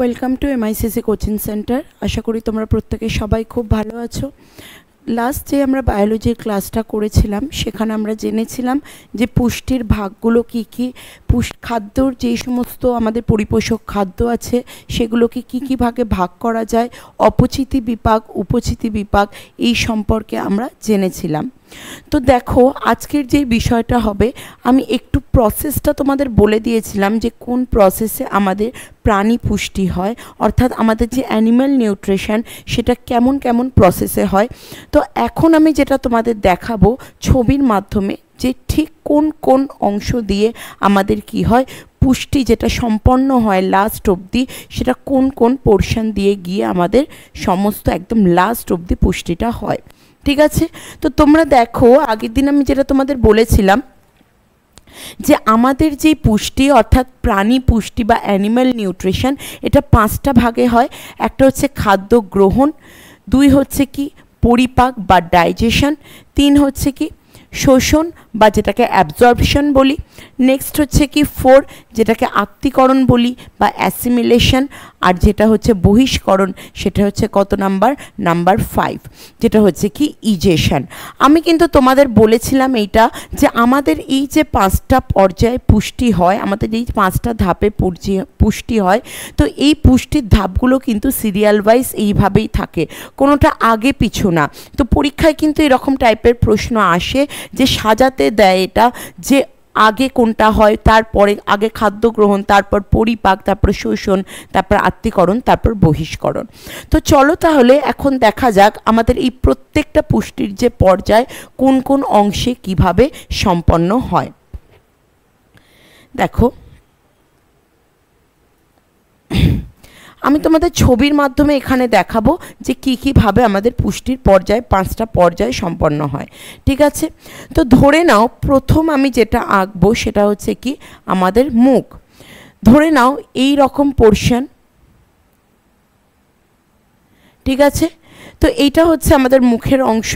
welcome to MICC coaching centre আশা করি তোমরা প্রত্যেকে সবাই খুব ভালো আছো লাস্ট যে আমরা বায়োলজির ক্লাসটা করেছিলাম সেখানে আমরা জেনেছিলাম যে পুষ্টির ভাগগুলো কি কি পুষ্টি খাদ্যর যে সমস্ত আমাদের পরিপোষক খাদ্য আছে সেগুলোকে কী কী ভাগে ভাগ করা যায় অপচিতি বিপাক উপচিতি বিপাক এই সম্পর্কে আমরা জেনেছিলাম তো দেখো আজকের যে বিষয়টা হবে আমি একটু প্রসেসটা তোমাদের বলে দিয়েছিলাম যে কোন প্রসেসে আমাদের প্রাণী পুষ্টি হয় অর্থাৎ আমাদের যে অ্যানিম্যাল নিউট্রিশন সেটা কেমন কেমন প্রসেসে হয় তো এখন আমি যেটা তোমাদের দেখাবো ছবির মাধ্যমে যে ঠিক কোন কোন অংশ দিয়ে আমাদের কি হয় পুষ্টি যেটা সম্পন্ন হয় লাস্ট অবধি সেটা কোন কোন পোর্শন দিয়ে গিয়ে আমাদের সমস্ত একদম লাস্ট অবধি পুষ্টিটা হয় ঠিক আছে তো তোমরা দেখো আগের দিন আমি যেটা তোমাদের বলেছিলাম যে আমাদের যে পুষ্টি অর্থাৎ প্রাণী পুষ্টি বা অ্যানিম্যাল নিউট্রিশন এটা পাঁচটা ভাগে হয় একটা হচ্ছে খাদ্য গ্রহণ দুই হচ্ছে কি পরিপাক বা ডাইজেশন তিন হচ্ছে কি শোষণ বা যেটাকে অ্যাবজর্পশন বলি নেক্সট হচ্ছে কি ফোর যেটাকে আত্মীকরণ বলি বা অ্যাসিমিলেশন আর যেটা হচ্ছে বহিষ্করণ সেটা হচ্ছে কত নাম্বার নাম্বার ফাইভ যেটা হচ্ছে কি ইজেশন আমি কিন্তু তোমাদের বলেছিলাম এইটা যে আমাদের এই যে পাঁচটা পর্যায়ে পুষ্টি হয় আমাদের এই পাঁচটা ধাপে পুষ্টি হয় তো এই পুষ্টির ধাপগুলো কিন্তু সিরিয়াল ওয়াইজ এইভাবেই থাকে কোনোটা আগে পিছু না তো পরীক্ষায় কিন্তু এরকম টাইপের প্রশ্ন আসে যে সাজাতে বোঝাতে দেয় এটা যে আগে কোনটা হয় তারপরে আগে খাদ্য গ্রহণ তারপর পরিপাক তারপর শোষণ তারপর আত্মীকরণ তারপর বহিষ্করণ তো চলো তাহলে এখন দেখা যাক আমাদের এই প্রত্যেকটা পুষ্টির যে পর্যায় কোন কোন অংশে কিভাবে সম্পন্ন হয় দেখো আমি তোমাদের ছবির মাধ্যমে এখানে দেখাবো যে কী কীভাবে আমাদের পুষ্টির পর্যায়ে পাঁচটা পর্যায় সম্পন্ন হয় ঠিক আছে তো ধরে নাও প্রথম আমি যেটা আঁকবো সেটা হচ্ছে কি আমাদের মুখ ধরে নাও এই রকম পোর্শন ঠিক আছে তো এইটা হচ্ছে আমাদের মুখের অংশ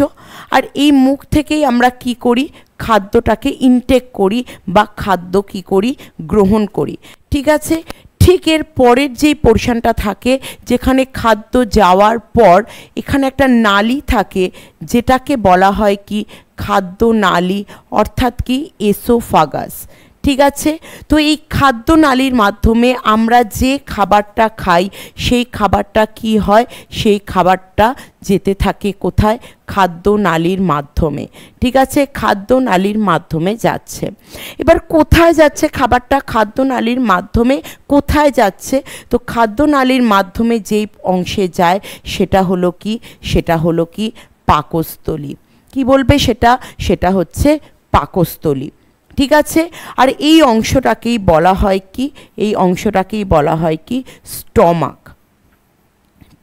আর এই মুখ থেকেই আমরা কি করি খাদ্যটাকে ইনটেক করি বা খাদ্য কি করি গ্রহণ করি ঠিক আছে ঠিক এর পরের যেই পোর্শনটা থাকে যেখানে খাদ্য যাওয়ার পর এখানে একটা নালি থাকে যেটাকে বলা হয় কি খাদ্য নালি অর্থাৎ কি এসোফাগাস ঠিক আছে তো এই নালীর মাধ্যমে আমরা যে খাবারটা খাই সেই খাবারটা কি হয় সেই খাবারটা যেতে থাকে কোথায় নালীর মাধ্যমে ঠিক আছে নালীর মাধ্যমে যাচ্ছে এবার কোথায় যাচ্ছে খাবারটা নালীর মাধ্যমে কোথায় যাচ্ছে তো নালীর মাধ্যমে যেই অংশে যায় সেটা হলো কি সেটা হলো কি পাকস্থলী কি বলবে সেটা সেটা হচ্ছে পাকস্থলী ঠিক আছে আর এই অংশটাকেই বলা হয় কি এই অংশটাকেই বলা হয় কি স্টমাক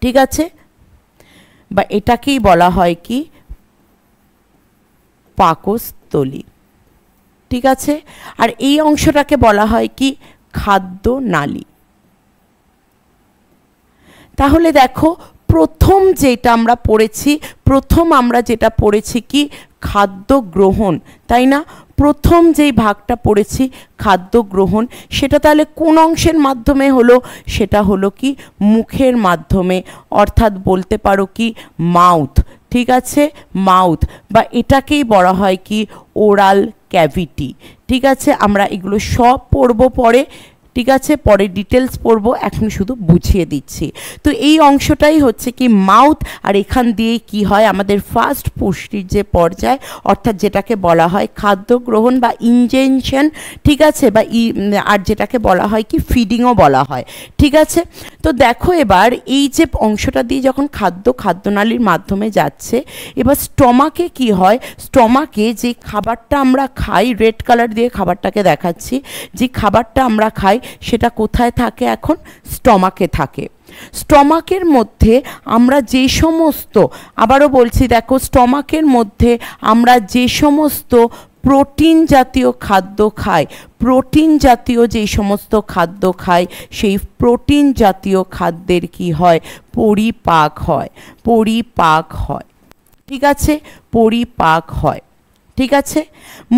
ঠিক আছে বা এটাকেই বলা হয় কি পাকস্থলী ঠিক আছে আর এই অংশটাকে বলা হয় কি খাদ্য নালী তাহলে দেখো প্রথম যেটা আমরা পড়েছি প্রথম আমরা যেটা পড়েছি কি খাদ্য গ্রহণ তাই না প্রথম যেই ভাগটা পড়েছি খাদ্য গ্রহণ সেটা তাহলে কোন অংশের মাধ্যমে হলো সেটা হলো কি মুখের মাধ্যমে অর্থাৎ বলতে পারো কি মাউথ ঠিক আছে মাউথ বা এটাকেই বলা হয় কি ওরাল ক্যাভিটি ঠিক আছে আমরা এগুলো সব পড়ব পরে ঠিক আছে পরে ডিটেলস পড়বো এখন শুধু বুঝিয়ে দিচ্ছি তো এই অংশটাই হচ্ছে কি মাউথ আর এখান দিয়ে কি হয় আমাদের ফার্স্ট পুষ্টির যে পর্যায় অর্থাৎ যেটাকে বলা হয় খাদ্য গ্রহণ বা ইনজেনশন ঠিক আছে বা আর যেটাকে বলা হয় কি ফিডিংও বলা হয় ঠিক আছে তো দেখো এবার এই যে অংশটা দিয়ে যখন খাদ্য খাদ্যনালীর মাধ্যমে যাচ্ছে এবার স্টমাকে কি হয় স্টমাকে যে খাবারটা আমরা খাই রেড কালার দিয়ে খাবারটাকে দেখাচ্ছি যে খাবারটা আমরা খাই সেটা কোথায় থাকে এখন স্টমাকে থাকে স্টমাকের মধ্যে আমরা যে সমস্ত আবারও বলছি দেখো স্টমাকের মধ্যে আমরা যে সমস্ত প্রোটিন জাতীয় খাদ্য খাই প্রোটিন জাতীয় যেই সমস্ত খাদ্য খাই সেই প্রোটিন জাতীয় খাদ্যের কি হয় পরিপাক হয় পরিপাক হয় ঠিক আছে পরিপাক হয় ঠিক আছে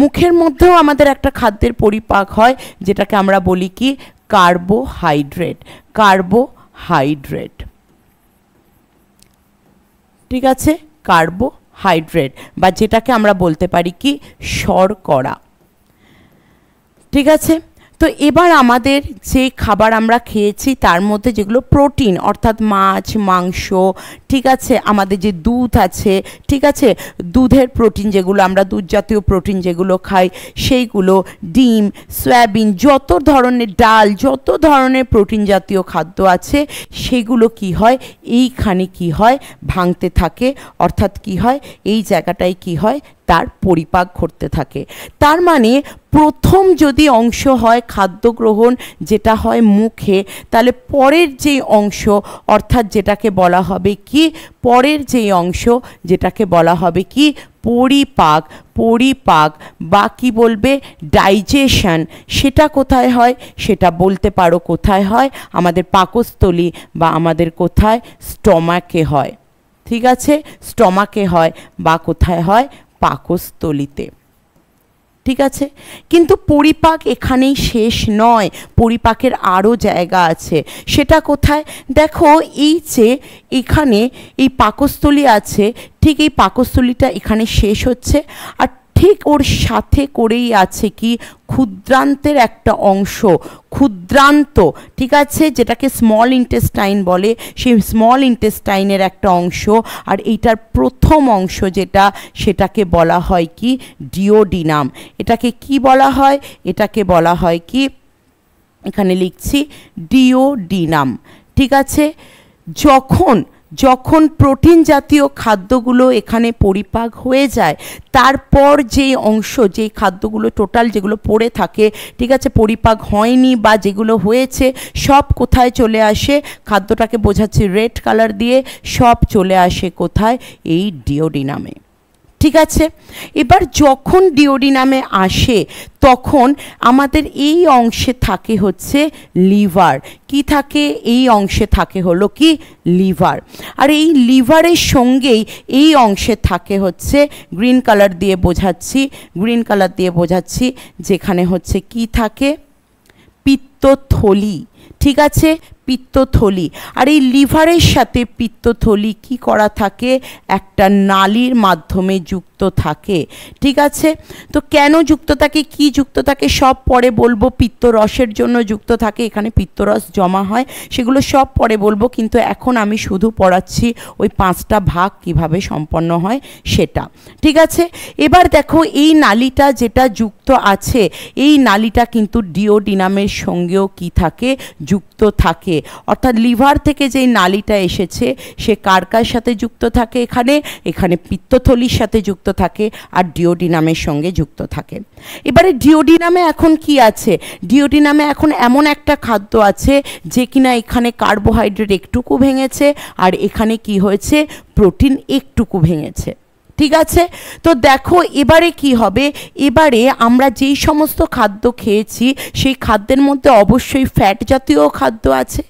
মুখের মধ্যেও আমাদের একটা খাদ্যের পরিপাক হয় যেটাকে আমরা বলি কি কার্বোহাইড্রেট কার্বোহাইড্রেট ঠিক আছে কার্বোহাইড্রেট বা যেটাকে আমরা বলতে পারি কি শর্করা ঠিক আছে তো এবার আমাদের যে খাবার আমরা খেয়েছি তার মধ্যে যেগুলো প্রোটিন অর্থাৎ মাছ মাংস ঠিক আছে আমাদের যে দুধ আছে ঠিক আছে দুধের প্রোটিন যেগুলো আমরা দুধ জাতীয় প্রোটিন যেগুলো খাই সেইগুলো ডিম সয়াবিন যত ধরনের ডাল যত ধরনের প্রোটিন জাতীয় খাদ্য আছে সেগুলো কি হয় এইখানে কি হয় ভাঙতে থাকে অর্থাৎ কি হয় এই জায়গাটায় কি হয় তার পরিপাক ঘটতে থাকে তার মানে প্রথম যদি অংশ হয় খাদ্য গ্রহণ যেটা হয় মুখে তাহলে পরের যে অংশ অর্থাৎ যেটাকে বলা হবে কি পরের যে অংশ যেটাকে বলা হবে কি পরিপাক পরিপাক বা কি বলবে ডাইজেশন সেটা কোথায় হয় সেটা বলতে পারো কোথায় হয় আমাদের পাকস্থলী বা আমাদের কোথায় স্টমাকে হয় ঠিক আছে স্টমাকে হয় বা কোথায় হয় পাকস্থলিতে ঠিক আছে কিন্তু পরিপাক এখানেই শেষ নয় পরিপাকের আরও জায়গা আছে সেটা কোথায় দেখো এই যে এখানে এই পাকস্থলী আছে ঠিক এই পাকস্থলীটা এখানে শেষ হচ্ছে আর ঠিক ওর সাথে করেই আছে কি ক্ষুদ্রান্তের একটা অংশ ক্ষুদ্রান্ত ঠিক আছে যেটাকে স্মল ইন্টেস্টাইন বলে সেই স্মল ইন্টেস্টাইনের একটা অংশ আর এইটার প্রথম অংশ যেটা সেটাকে বলা হয় কি ডিওডিনাম এটাকে কি বলা হয় এটাকে বলা হয় কি এখানে লিখছি ডিওডিনাম ঠিক আছে যখন যখন প্রোটিন জাতীয় খাদ্যগুলো এখানে পরিপাক হয়ে যায় তারপর যে অংশ যে খাদ্যগুলো টোটাল যেগুলো পড়ে থাকে ঠিক আছে পরিপাক হয়নি বা যেগুলো হয়েছে সব কোথায় চলে আসে খাদ্যটাকে বোঝাচ্ছি রেড কালার দিয়ে সব চলে আসে কোথায় এই ডিওডিনামে ঠিক আছে এবার যখন ডিওডিনামে আসে তখন আমাদের এই অংশে থাকে হচ্ছে লিভার কি থাকে এই অংশে থাকে হলো কি লিভার আর এই লিভারের সঙ্গেই এই অংশে থাকে হচ্ছে গ্রিন কালার দিয়ে বোঝাচ্ছি গ্রিন কালার দিয়ে বোঝাচ্ছি যেখানে হচ্ছে কি থাকে পিত্তথলি ঠিক আছে পিত্তথলি আর এই লিভারের সাথে পিত্তথলি কি করা থাকে একটা নালির মাধ্যমে যুক্ত থাকে ঠিক আছে তো কেন যুক্ত থাকে কি যুক্ত থাকে সব পরে বলবো পিত্তরসের জন্য যুক্ত থাকে এখানে পিত্তরস জমা হয় সেগুলো সব পরে বলবো কিন্তু এখন আমি শুধু পড়াচ্ছি ওই পাঁচটা ভাগ কিভাবে সম্পন্ন হয় সেটা ঠিক আছে এবার দেখো এই নালিটা যেটা যুক্ত আছে এই নালিটা কিন্তু ডিওডিনামের সঙ্গেও কি থাকে যুক্ত থাকে অর্থাৎ লিভার থেকে যেই নালিটা এসেছে সে কারকার সাথে যুক্ত থাকে এখানে এখানে পিত্তথলির সাথে যুক্ত থাকে আর ডিওডিনামের সঙ্গে যুক্ত থাকে এবারে ডিওডিনামে এখন কি আছে ডিওডিনামে এখন এমন একটা খাদ্য আছে যে কিনা এখানে কার্বোহাইড্রেট একটুকু ভেঙেছে আর এখানে কি হয়েছে প্রোটিন একটুকু ভেঙেছে ঠিক আছে তো দেখো এবারে কি হবে এবারে আমরা যেই সমস্ত খাদ্য খেয়েছি সেই খাদ্যের মধ্যে অবশ্যই ফ্যাট জাতীয় খাদ্য আছে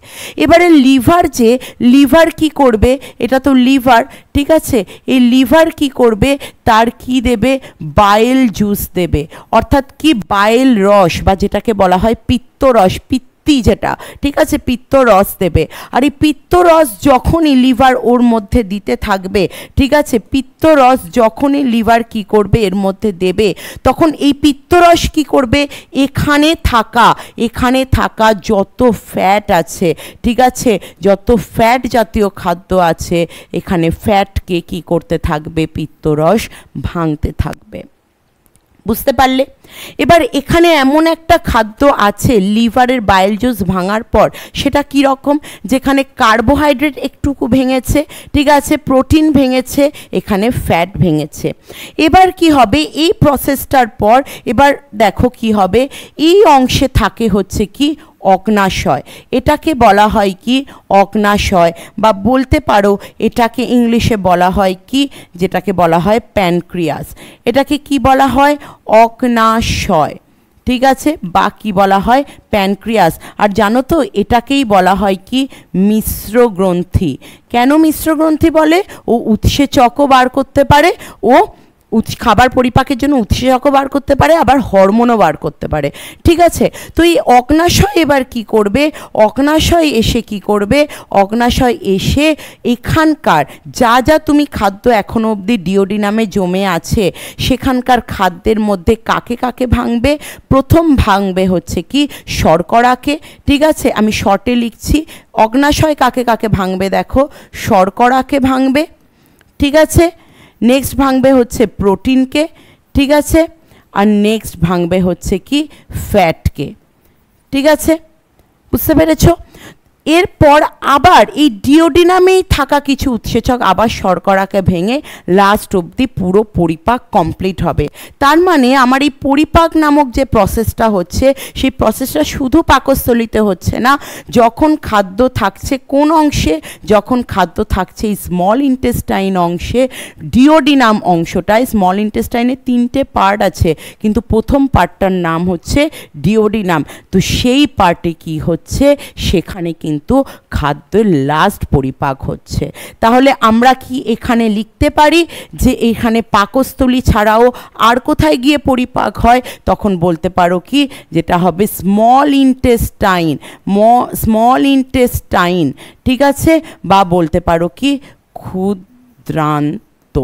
এবারে লিভার যে লিভার কি করবে এটা তো লিভার ঠিক আছে এই লিভার কি করবে তার কি দেবে বাইল জুস দেবে অর্থাৎ কি বাইল রস বা যেটাকে বলা হয় পিত্তরস পিত্ত পিত্তি যেটা ঠিক আছে পিত্ত রস দেবে আর এই পিত্ত রস যখনই লিভার ওর মধ্যে দিতে থাকবে ঠিক আছে পিত্ত রস যখনই লিভার কি করবে এর মধ্যে দেবে তখন এই পিত্ত রস কি করবে এখানে থাকা এখানে থাকা যত ফ্যাট আছে ঠিক আছে যত ফ্যাট জাতীয় খাদ্য আছে এখানে ফ্যাটকে কি করতে থাকবে পিত্তরস ভাঙতে থাকবে বুঝতে পারলে এবার এখানে এমন একটা খাদ্য আছে লিভারের বাইল জুস ভাঙার পর সেটা কি রকম যেখানে কার্বোহাইড্রেট একটুকু ভেঙেছে ঠিক আছে প্রোটিন ভেঙেছে এখানে ফ্যাট ভেঙেছে এবার কি হবে এই প্রসেসটার পর এবার দেখো কি হবে এই অংশে থাকে হচ্ছে কি অগ্নাশয় এটাকে বলা হয় কি অগ্নাশয় বা বলতে পারো এটাকে ইংলিশে বলা হয় কি যেটাকে বলা হয় প্যানক্রিয়াস এটাকে কি বলা হয় অগ্নাশয় ঠিক আছে বা কি বলা হয় প্যানক্রিয়াস আর জানো তো এটাকেই বলা হয় কি মিশ্র গ্রন্থি কেন মিশ্র গ্রন্থি বলে ও উৎসে চকও বার করতে পারে ও খাবার পরিপাকের জন্য উৎসেচকও বার করতে পারে আবার হরমোনও বার করতে পারে ঠিক আছে তো এই অগ্নাশয় এবার কি করবে অগ্নাশয় এসে কি করবে অগ্নাশয় এসে এখানকার যা যা তুমি খাদ্য এখনও অবধি ডিওডি নামে জমে আছে সেখানকার খাদ্যের মধ্যে কাকে কাকে ভাঙবে প্রথম ভাঙবে হচ্ছে কি শর্করাকে ঠিক আছে আমি শর্টে লিখছি অগ্নাশয় কাকে কাকে ভাঙবে দেখো শর্করাকে ভাঙবে ঠিক আছে নেক্সট ভাগবে হচ্ছে প্রোটিন কে ঠিক আছে আর নেক্সট ভাগবে হচ্ছে কি ফ্যাট কে ঠিক আছে বুঝতে পেরেছো এরপর আবার এই ডিওডিনামেই থাকা কিছু উৎসেচক আবার শর্করাকে ভেঙে লাস্ট অবধি পুরো পরিপাক কমপ্লিট হবে তার মানে আমার এই পরিপাক নামক যে প্রসেসটা হচ্ছে সেই প্রসেসটা শুধু পাকস্থলিতে হচ্ছে না যখন খাদ্য থাকছে কোন অংশে যখন খাদ্য থাকছে স্মল ইন্টেস্টাইন অংশে ডিওডিনাম অংশটায় স্মল ইন্টেস্টাইনে তিনটে পার্ট আছে কিন্তু প্রথম পার্টটার নাম হচ্ছে ডিওডিনাম তো সেই পার্টে কি হচ্ছে সেখানে কিন্তু কিন্তু খাদ্য লাস্ট পরিপাক হচ্ছে তাহলে আমরা কি এখানে লিখতে পারি যে এখানে পাকস্থলী ছাড়াও আর কোথায় গিয়ে পরিপাক হয় তখন বলতে পারো কি যেটা হবে স্মল ইনটেস্টাইন স্মল ইনটেস্টাইন ঠিক আছে বা বলতে পারো কি ক্ষুদ্রান্ত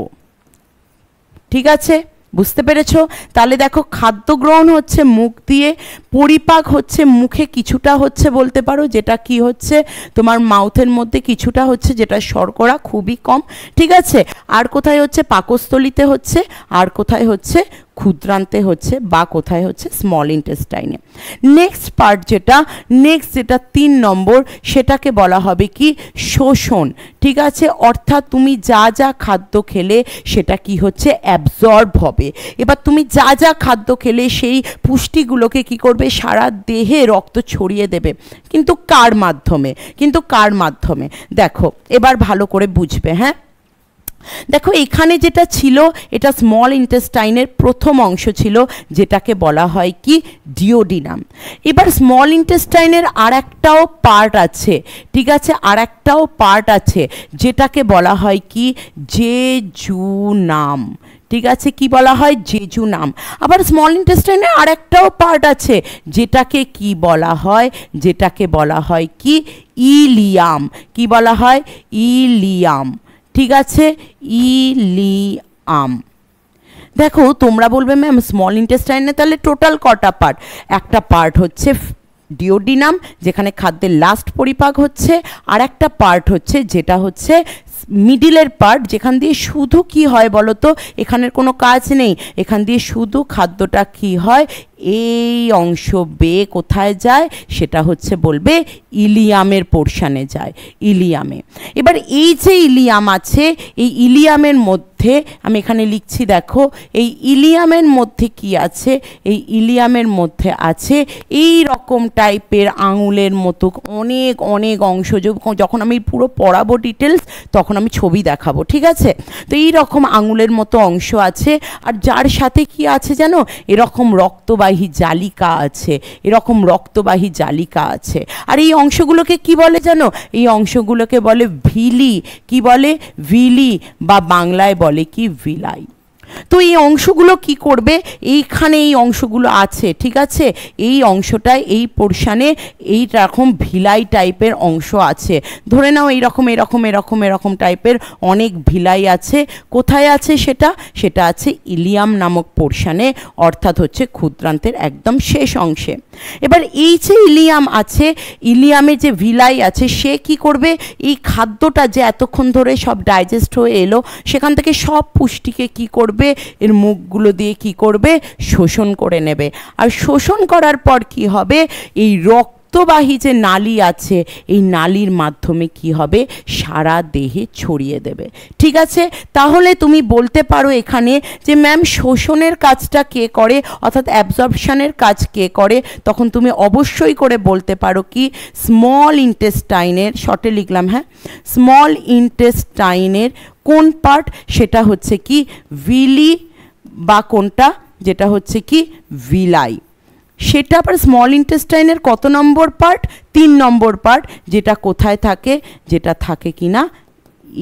ঠিক আছে বুঝতে পেরেছ তাহলে দেখো খাদ্য গ্রহণ হচ্ছে মুখ দিয়ে পরিপাক হচ্ছে মুখে কিছুটা হচ্ছে বলতে পারো যেটা কি হচ্ছে তোমার মাউথের মধ্যে কিছুটা হচ্ছে যেটা শর্করা খুবই কম ঠিক আছে আর কোথায় হচ্ছে পাকস্থলিতে হচ্ছে আর কোথায় হচ্ছে ক্ষুদ্রান্তে হচ্ছে বা কোথায় হচ্ছে স্মল ইন্টেস্টাইনে নেক্সট পার্ট যেটা নেক্সট যেটা তিন নম্বর সেটাকে বলা হবে কি শোষণ ঠিক আছে অর্থাৎ তুমি যা যা খাদ্য খেলে সেটা কি হচ্ছে অ্যাবজর্ব হবে এবার তুমি যা যা খাদ্য খেলে সেই পুষ্টিগুলোকে কি করবে সারা দেহে রক্ত ছড়িয়ে দেবে কিন্তু কার মাধ্যমে কিন্তু কার মাধ্যমে দেখো এবার ভালো করে বুঝবে হ্যাঁ দেখো এখানে যেটা ছিল এটা স্মল ইন্টেস্টাইনের প্রথম অংশ ছিল যেটাকে বলা হয় কি ডিওডিনাম এবার স্মল ইন্টেস্টাইনের আর একটাও পার্ট আছে ঠিক আছে আর একটাও পার্ট আছে যেটাকে বলা হয় কি নাম ঠিক আছে কি বলা হয় জেজু নাম আবার স্মল ইন্টেস্টাইনের আর একটাও পার্ট আছে যেটাকে কি বলা হয় যেটাকে বলা হয় কি ইলিয়াম কি বলা হয় ইলিয়াম ঠিক আছে ইলিয়াম দেখো তোমরা বলবে ম্যাম স্মল ইন্টেস্টাইনে তাহলে টোটাল কটা পার্ট একটা পার্ট হচ্ছে ডিওডিনাম যেখানে খাদ্যের লাস্ট পরিপাক হচ্ছে আর একটা পার্ট হচ্ছে যেটা হচ্ছে মিডিলের পার্ট যেখান দিয়ে শুধু কি হয় বলো তো এখানের কোনো কাজ নেই এখান দিয়ে শুধু খাদ্যটা কি হয় এই অংশ বে কোথায় যায় সেটা হচ্ছে বলবে ইলিয়ামের পোর্শানে যায় ইলিয়ামে এবার এই যে ইলিয়াম আছে এই ইলিয়ামের মধ্যে মধ্যে আমি এখানে লিখছি দেখো এই ইলিয়ামের মধ্যে কি আছে এই ইলিয়ামের মধ্যে আছে এই রকম টাইপের আঙুলের মতো অনেক অনেক অংশ যখন আমি পুরো পড়াবো ডিটেলস তখন আমি ছবি দেখাবো ঠিক আছে তো এই রকম আঙুলের মতো অংশ আছে আর যার সাথে কি আছে জানো এরকম রক্তবাহী জালিকা আছে এরকম রক্তবাহী জালিকা আছে আর এই অংশগুলোকে কি বলে জানো এই অংশগুলোকে বলে ভিলি কি বলে ভিলি বা বাংলায় বলে मौलिक की विलाई তো এই অংশগুলো কি করবে এইখানে এই অংশগুলো আছে ঠিক আছে এই অংশটায় এই পোর্শানে এই রকম ভিলাই টাইপের অংশ আছে ধরে নাও এইরকম এরকম এরকম এরকম টাইপের অনেক ভিলাই আছে কোথায় আছে সেটা সেটা আছে ইলিয়াম নামক পোর্শানে অর্থাৎ হচ্ছে ক্ষুদ্রান্তের একদম শেষ অংশে এবার এই যে ইলিয়াম আছে ইলিয়ামে যে ভিলাই আছে সে কি করবে এই খাদ্যটা যে এতক্ষণ ধরে সব ডাইজেস্ট হয়ে এলো সেখান থেকে সব পুষ্টিকে কি করবে করবে এর মুখগুলো দিয়ে কি করবে শোষণ করে নেবে আর শোষণ করার পর কি হবে এই রক রক্তবাহী যে নালি আছে এই নালির মাধ্যমে কি হবে সারা দেহে ছড়িয়ে দেবে ঠিক আছে তাহলে তুমি বলতে পারো এখানে যে ম্যাম শোষণের কাজটা কে করে অর্থাৎ অ্যাবজর্পশনের কাজ কে করে তখন তুমি অবশ্যই করে বলতে পারো কি স্মল ইন্টেস্টাইনের শর্টে লিখলাম হ্যাঁ স্মল ইন্টেস্টাইনের কোন পার্ট সেটা হচ্ছে কি ভিলি বা কোনটা যেটা হচ্ছে কি ভিলাই সেটা আবার স্মল ইন্টেস্টাইনের কত নম্বর পার্ট তিন নম্বর পার্ট যেটা কোথায় থাকে যেটা থাকে কি না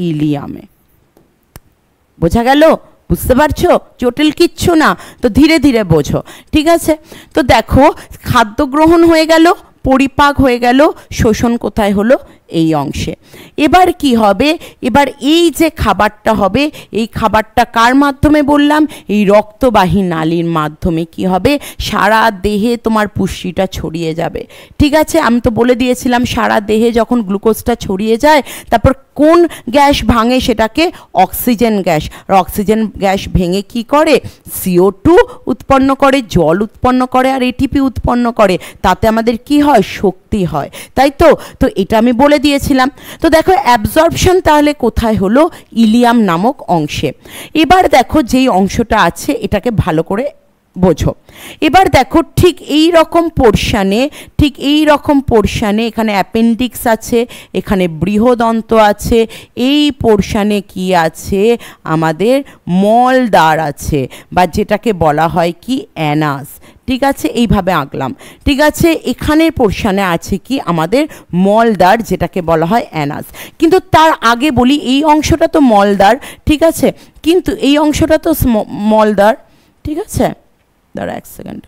ইলিয়ামে বোঝা গেল বুঝতে পারছো চোটেল কিচ্ছু না তো ধীরে ধীরে বোঝো ঠিক আছে তো দেখো খাদ্য গ্রহণ হয়ে গেল পরিপাক হয়ে গেল শোষণ কোথায় হলো এই অংশে এবার কি হবে এবার এই যে খাবারটা হবে এই খাবারটা কার মাধ্যমে বললাম এই রক্তবাহী নালীর মাধ্যমে কি হবে সারা দেহে তোমার পুষ্টিটা ছড়িয়ে যাবে ঠিক আছে আমি তো বলে দিয়েছিলাম সারা দেহে যখন গ্লুকোজটা ছড়িয়ে যায় তারপর কোন গ্যাস ভাঙে সেটাকে অক্সিজেন গ্যাস আর অক্সিজেন গ্যাস ভেঙে কি করে সিও টু উৎপন্ন করে জল উৎপন্ন করে আর এটিপি উৎপন্ন করে তাতে আমাদের কি হয় শক্তি হয় তাই তো তো এটা আমি বলে দিয়েছিলাম তো দেখো অ্যাবজর্পশন তাহলে কোথায় হলো ইলিয়াম নামক অংশে এবার দেখো যেই অংশটা আছে এটাকে ভালো করে বোঝো এবার দেখো ঠিক এই রকম পোর্শানে ঠিক এই রকম পোর্শানে এখানে অ্যাপেন্ডিক্স আছে এখানে বৃহদন্ত আছে এই পোর্শানে কি আছে আমাদের মলদ্বার আছে বা যেটাকে বলা হয় কি অ্যানাস ঠিক আছে এইভাবে আঁকলাম ঠিক আছে এখানের পোর্শানে আছে কি আমাদের মলদার যেটাকে বলা হয় অ্যানাস কিন্তু তার আগে বলি এই অংশটা তো মলদার ঠিক আছে কিন্তু এই অংশটা তো মলদার ঠিক আছে দাঁড়া এক সেকেন্ড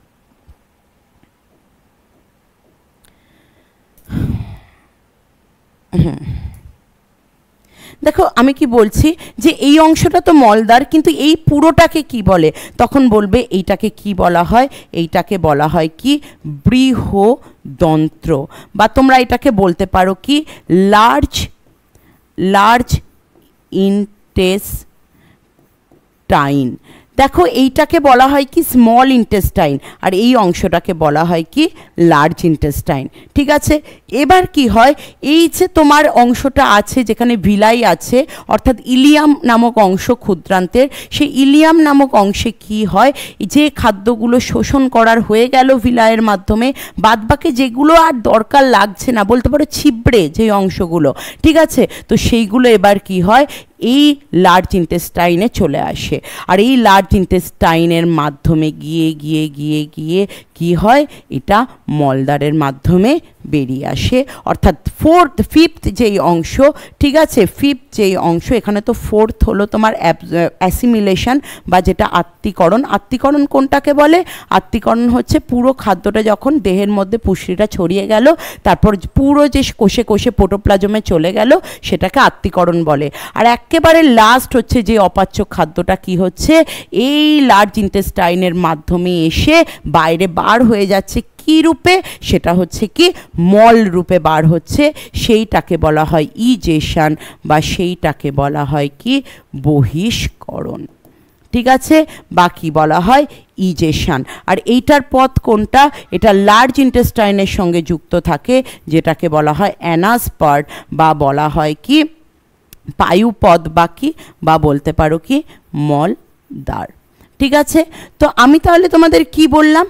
দেখো আমি কি বলছি যে এই অংশটা তো মলদার কিন্তু এই পুরোটাকে কি বলে তখন বলবে এইটাকে কি বলা হয় এইটাকে বলা হয় কি বৃহদন্ত্র বা তোমরা এটাকে বলতে পারো কি লার্জ লার্জ টাইন দেখো এইটাকে বলা হয় কি স্মল ইন্টেস্টাইন আর এই অংশটাকে বলা হয় কি লার্জ ইন্টেস্টাইন ঠিক আছে এবার কি হয় এই যে তোমার অংশটা আছে যেখানে ভিলাই আছে অর্থাৎ ইলিয়াম নামক অংশ ক্ষুদ্রান্তের সেই ইলিয়াম নামক অংশে কি হয় যে খাদ্যগুলো শোষণ করার হয়ে গেল ভিলায়ের মাধ্যমে বাদবাকি যেগুলো আর দরকার লাগছে না বলতে পারো ছিবড়ে যে অংশগুলো ঠিক আছে তো সেইগুলো এবার কি হয় এই লার্জ ইন্টেস্টাইনে চলে আসে আর এই লার্জ ইন্টেস্টাইনের মাধ্যমে গিয়ে গিয়ে গিয়ে গিয়ে কি হয় এটা মলদারের মাধ্যমে বেরিয়ে আসে অর্থাৎ ফোর্থ ফিফথ যেই অংশ ঠিক আছে ফিফথ যেই অংশ এখানে তো ফোর্থ হলো তোমার অ্যাসিমিলেশন বা যেটা আত্মীকরণ আত্মীকরণ কোনটাকে বলে আত্মীকরণ হচ্ছে পুরো খাদ্যটা যখন দেহের মধ্যে পুষ্টিটা ছড়িয়ে গেল তারপর পুরো যে কোষে কোষে পোটোপ্লাজমে চলে গেল সেটাকে আত্মীকরণ বলে আর একেবারে লাস্ট হচ্ছে যে অপাচ্য খাদ্যটা কি হচ্ছে এই লার্জ ইন্টেস্টাইনের মাধ্যমে এসে বাইরে বা বার হয়ে যাচ্ছে কি রূপে সেটা হচ্ছে কি মল রূপে বার হচ্ছে সেইটাকে বলা হয় ইজেশান বা সেইটাকে বলা হয় কি বহিষ্করণ ঠিক আছে বাকি বলা হয় ইজেশান আর এইটার পথ কোনটা এটা লার্জ ইন্টেস্টাইনের সঙ্গে যুক্ত থাকে যেটাকে বলা হয় অ্যানাস পার্ট বা বলা হয় কি পায়ুপদ বা কি বা বলতে পারো কি মলদ্বার ঠিক আছে তো আমি তাহলে তোমাদের কি বললাম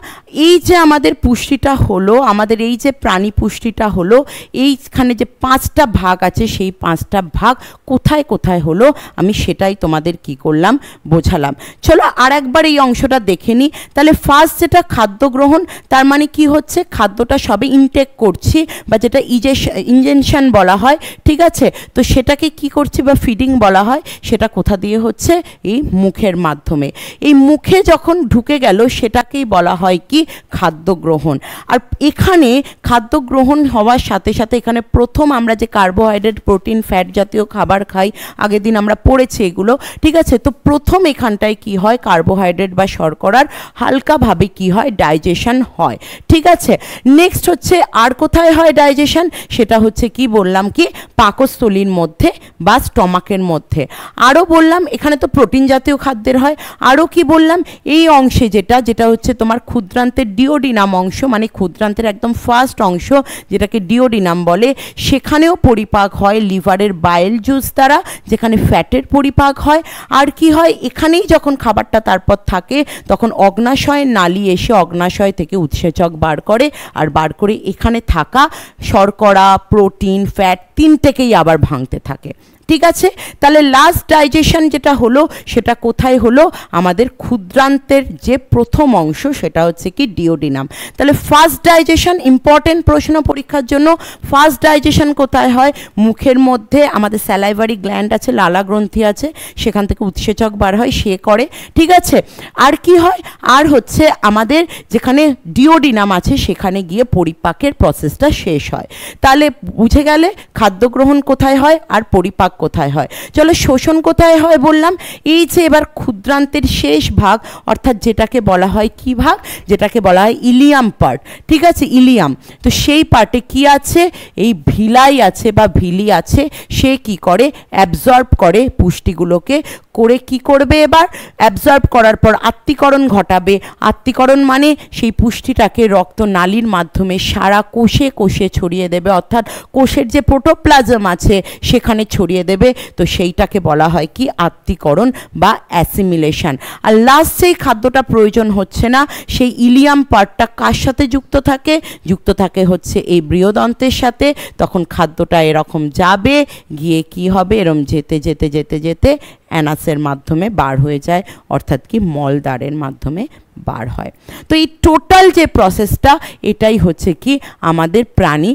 এই যে আমাদের পুষ্টিটা হলো আমাদের এই যে প্রাণী পুষ্টিটা হলো এইখানে যে পাঁচটা ভাগ আছে সেই পাঁচটা ভাগ কোথায় কোথায় হলো আমি সেটাই তোমাদের কি করলাম বোঝালাম চলো আর একবার এই অংশটা দেখে নিই তাহলে ফার্স্ট যেটা খাদ্য গ্রহণ তার মানে কি হচ্ছে খাদ্যটা সবে ইনটেক করছি বা যেটা ইজেশ ইঞ্জেনশন বলা হয় ঠিক আছে তো সেটাকে কি করছি বা ফিডিং বলা হয় সেটা কোথা দিয়ে হচ্ছে এই মুখের মাধ্যমে এই মুখে যখন ঢুকে গেল সেটাকেই বলা হয় কি খাদ্য গ্রহণ আর এখানে খাদ্য গ্রহণ হওয়ার সাথে সাথে এখানে প্রথম আমরা যে কার্বোহাইড্রেট প্রোটিন ফ্যাট জাতীয় খাবার খাই আগের দিন আমরা পড়েছি এগুলো ঠিক আছে তো প্রথম এখানটায় কি হয় কার্বোহাইড্রেট বা শর্করার হালকাভাবে কি হয় ডাইজেশন হয় ঠিক আছে নেক্সট হচ্ছে আর কোথায় হয় ডাইজেশন সেটা হচ্ছে কি বললাম কি পাকস্থলীর মধ্যে বা স্টমাকের মধ্যে আরও বললাম এখানে তো প্রোটিন জাতীয় খাদ্যের হয় আরও কি বললাম এই অংশে যেটা যেটা হচ্ছে তোমার ক্ষুদ্রান্তের ডিওডি নাম অংশ মানে ক্ষুদ্রান্তের একদম ফার্স্ট অংশ যেটাকে ডিওডি নাম বলে সেখানেও পরিপাক হয় লিভারের বাইল জুস দ্বারা যেখানে ফ্যাটের পরিপাক হয় আর কি হয় এখানেই যখন খাবারটা তারপর থাকে তখন অগ্নাশয় নালি এসে অগ্নাশয় থেকে উৎসেচক বার করে আর বার করে এখানে থাকা শর্করা প্রোটিন ফ্যাট তিনটেকেই আবার ভাঙতে থাকে ঠিক আছে তাহলে লাস্ট ডাইজেশন যেটা হলো সেটা কোথায় হলো আমাদের ক্ষুদ্রান্তের যে প্রথম অংশ সেটা হচ্ছে কি ডিওডিনাম তাহলে ফার্স্ট ডাইজেশন ইম্পর্টেন্ট প্রশ্ন পরীক্ষার জন্য ফার্স্ট ডাইজেশন কোথায় হয় মুখের মধ্যে আমাদের স্যালাইভারি গ্ল্যান্ড আছে লালা গ্রন্থি আছে সেখান থেকে উৎসেচক বার হয় সে করে ঠিক আছে আর কি হয় আর হচ্ছে আমাদের যেখানে ডিওডিনাম আছে সেখানে গিয়ে পরিপাকের প্রসেসটা শেষ হয় তাহলে বুঝে গেলে খাদ্য গ্রহণ কোথায় হয় আর পরিপাক কোথায় হয় চলো শোষণ কোথায় হয় বললাম এই যে এবার ক্ষুদ্রান্তের শেষ ভাগ অর্থাৎ যেটাকে বলা হয় কি ভাগ যেটাকে বলা হয় ইলিয়াম পার্ট ঠিক আছে ইলিয়াম তো সেই পার্টে কি আছে এই ভিলাই আছে বা ভিলি আছে সে কি করে অ্যাবজর্ব করে পুষ্টিগুলোকে করে কি করবে এবার অ্যাবজর্ব করার পর আত্মীকরণ ঘটাবে আত্মীকরণ মানে সেই পুষ্টিটাকে রক্তনালীর মাধ্যমে সারা কোষে কোষে ছড়িয়ে দেবে অর্থাৎ কোষের যে প্রোটোপ্লাজম আছে সেখানে ছড়িয়ে দেবে তো সেইটাকে বলা হয় কি আত্মীকরণ বা অ্যাসিমিলেশন আর লাস্ট সেই খাদ্যটা প্রয়োজন হচ্ছে না সেই ইলিয়াম পার্টটা কার সাথে যুক্ত থাকে যুক্ত থাকে হচ্ছে এই বৃহদন্তের সাথে তখন খাদ্যটা এরকম যাবে গিয়ে কি হবে এরম যেতে যেতে যেতে যেতে অ্যানাসের মাধ্যমে বার হয়ে যায় অর্থাৎ কি মলদ্বারের মাধ্যমে বার হয় তো এই টোটাল যে প্রসেসটা এটাই হচ্ছে কি আমাদের প্রাণী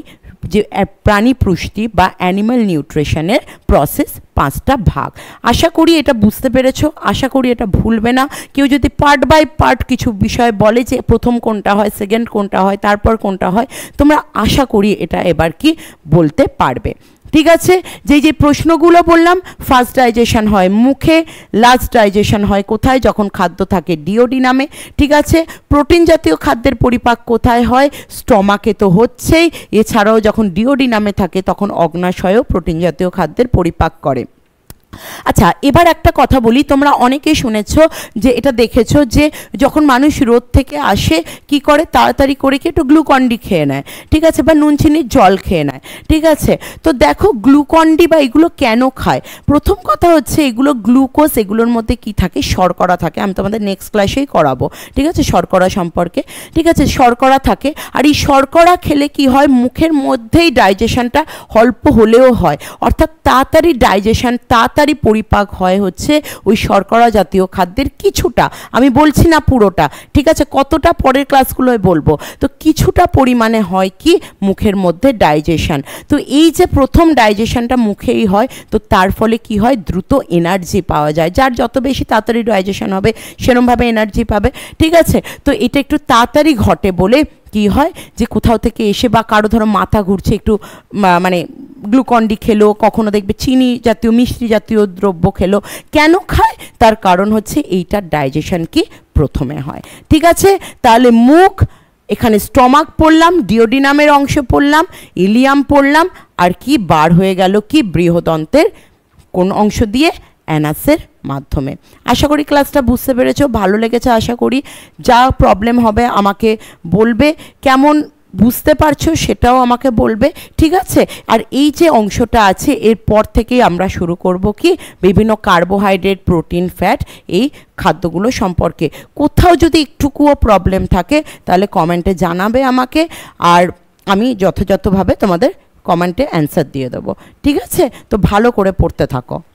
যে প্রাণী পুষ্টি বা অ্যানিম্যাল নিউট্রিশনের প্রসেস পাঁচটা ভাগ আশা করি এটা বুঝতে পেরেছ আশা করি এটা ভুলবে না কেউ যদি পার্ট বাই পার্ট কিছু বিষয় বলে যে প্রথম কোনটা হয় সেকেন্ড কোনটা হয় তারপর কোনটা হয় তোমরা আশা করি এটা এবার কি বলতে পারবে ঠিক আছে যে যে প্রশ্নগুলো বললাম ফার্স্ট ডাইজেশন হয় মুখে লাস্ট ডাইজেশন হয় কোথায় যখন খাদ্য থাকে ডিওডি নামে ঠিক আছে প্রোটিন জাতীয় খাদ্যের পরিপাক কোথায় হয় স্টমাকে তো হচ্ছেই এছাড়াও যখন ডিওডি নামে থাকে তখন অগ্নাশয়ও প্রোটিন জাতীয় খাদ্যের পরিপাক করে আচ্ছা এবার একটা কথা বলি তোমরা অনেকেই শুনেছ যে এটা দেখেছ যে যখন মানুষ রোদ থেকে আসে কি করে তাড়াতাড়ি করে কি একটু গ্লুকন্ডি খেয়ে নেয় ঠিক আছে বা নুন চিনির জল খেয়ে নেয় ঠিক আছে তো দেখো গ্লুকন্ডি বা এগুলো কেন খায় প্রথম কথা হচ্ছে এগুলো গ্লুকোজ এগুলোর মধ্যে কি থাকে শর্করা থাকে আমি তোমাদের নেক্সট ক্লাসেই করাবো ঠিক আছে শর্করা সম্পর্কে ঠিক আছে শর্করা থাকে আর এই শর্করা খেলে কি হয় মুখের মধ্যেই ডাইজেশনটা অল্প হলেও হয় অর্থাৎ তাড়াতাড়ি ডাইজেশান তাড়াতাড়ি তাড়াতাড়ি পরিপাক হয় হচ্ছে ওই শর্করা জাতীয় খাদ্যের কিছুটা আমি বলছি না পুরোটা ঠিক আছে কতটা পরের ক্লাসগুলোয় বলবো তো কিছুটা পরিমাণে হয় কি মুখের মধ্যে ডাইজেশান তো এই যে প্রথম ডাইজেশানটা মুখেই হয় তো তার ফলে কি হয় দ্রুত এনার্জি পাওয়া যায় যার যত বেশি তাড়াতাড়ি ডাইজেশান হবে সেরমভাবে এনার্জি পাবে ঠিক আছে তো এটা একটু তাড়াতাড়ি ঘটে বলে কি হয় যে কোথাও থেকে এসে বা কারো ধরো মাথা ঘুরছে একটু মানে গ্লুকন্ডি খেলো কখনো দেখবে চিনি জাতীয় মিষ্টি জাতীয় দ্রব্য খেলো কেন খায় তার কারণ হচ্ছে এইটার ডাইজেশন কি প্রথমে হয় ঠিক আছে তাহলে মুখ এখানে স্টমাক পড়লাম ডিওডিনামের অংশ পড়লাম ইলিয়াম পড়লাম আর কি বার হয়ে গেল কি বৃহদন্তের কোন অংশ দিয়ে অ্যানাসের মাধ্যমে আশা করি ক্লাসটা বুঝতে পেরেছ ভালো লেগেছে আশা করি যা প্রবলেম হবে আমাকে বলবে কেমন বুঝতে পারছো সেটাও আমাকে বলবে ঠিক আছে আর এই যে অংশটা আছে এরপর থেকেই আমরা শুরু করব কি বিভিন্ন কার্বোহাইড্রেট প্রোটিন ফ্যাট এই খাদ্যগুলো সম্পর্কে কোথাও যদি একটুকুও প্রবলেম থাকে তাহলে কমেন্টে জানাবে আমাকে আর আমি যথাযথভাবে তোমাদের কমেন্টে অ্যান্সার দিয়ে দেবো ঠিক আছে তো ভালো করে পড়তে থাকো